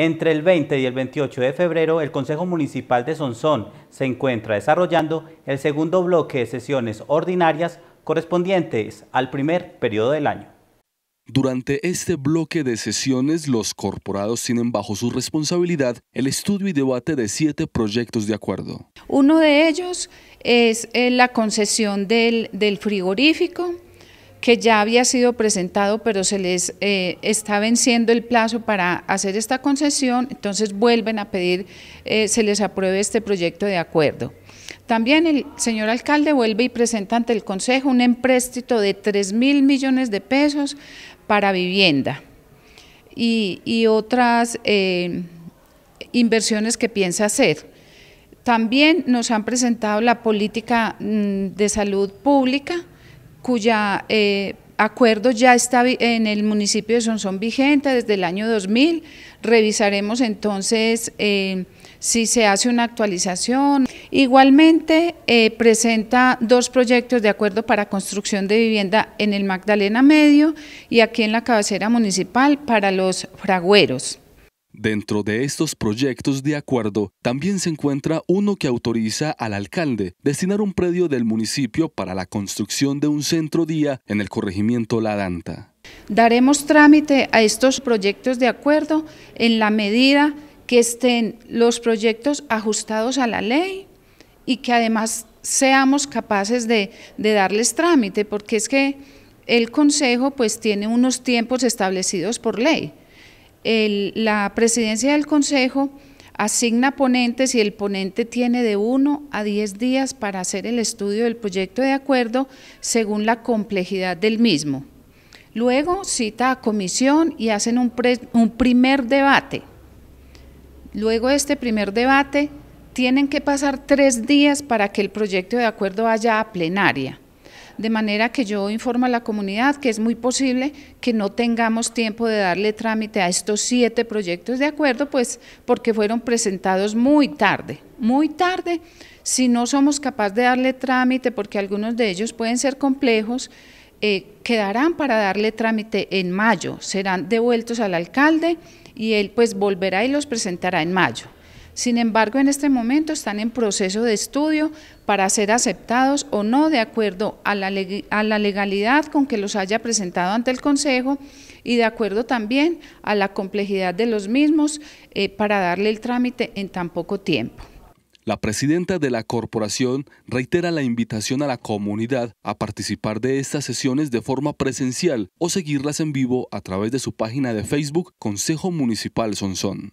Entre el 20 y el 28 de febrero, el Consejo Municipal de Sonsón se encuentra desarrollando el segundo bloque de sesiones ordinarias correspondientes al primer periodo del año. Durante este bloque de sesiones, los corporados tienen bajo su responsabilidad el estudio y debate de siete proyectos de acuerdo. Uno de ellos es eh, la concesión del frigorífico, que ya había sido presentado, pero se les eh, está venciendo el plazo para hacer esta concesión, entonces vuelven a pedir eh, se les apruebe este proyecto de acuerdo. También el señor alcalde vuelve y presenta ante el Consejo un empréstito de 3 mil millones de pesos para vivienda y, otras eh, inversiones que piensa hacer. También nos han presentado la política mm, de salud pública, cuya eh, acuerdo ya está en el municipio de Sonsón vigente desde el año 2000. Revisaremos entonces eh, si se hace una actualización. Igualmente eh, presenta dos proyectos de acuerdo para construcción de vivienda en el Magdalena Medio y aquí en la cabecera municipal para los fragüeros. Dentro de estos proyectos de acuerdo también se encuentra uno que autoriza al alcalde destinar un predio del municipio para la construcción de un centro día en el corregimiento La Danta. Daremos trámite a estos proyectos de acuerdo en la medida que estén los proyectos ajustados a la ley y que además seamos capaces de, de darles trámite, porque es que el Consejo pues tiene unos tiempos establecidos por ley la presidencia del Consejo asigna ponentes y el ponente tiene de 1 a 10 días para hacer el estudio del proyecto de acuerdo según la complejidad del mismo. Luego cita a comisión y hacen un, un primer debate. Luego de este primer debate tienen que pasar tres días para que el proyecto de acuerdo vaya a plenaria de manera que yo informo a la comunidad que es muy posible que no tengamos tiempo de darle trámite a estos siete proyectos de acuerdo, pues porque fueron presentados muy tarde, muy tarde, si no somos capaces de darle trámite, porque algunos de ellos pueden ser complejos, eh, quedarán para darle trámite en mayo, serán devueltos al alcalde y él pues volverá y los presentará en mayo. Sin embargo, en este momento están en proceso de estudio para ser aceptados o no de acuerdo a la, legalidad con que los haya presentado ante el Consejo y de acuerdo también a la complejidad de los mismos eh, para darle el trámite en tan poco tiempo. La presidenta de la corporación reitera la invitación a la comunidad a participar de estas sesiones de forma presencial o seguirlas en vivo a través de su página de Facebook Consejo Municipal Sonsón.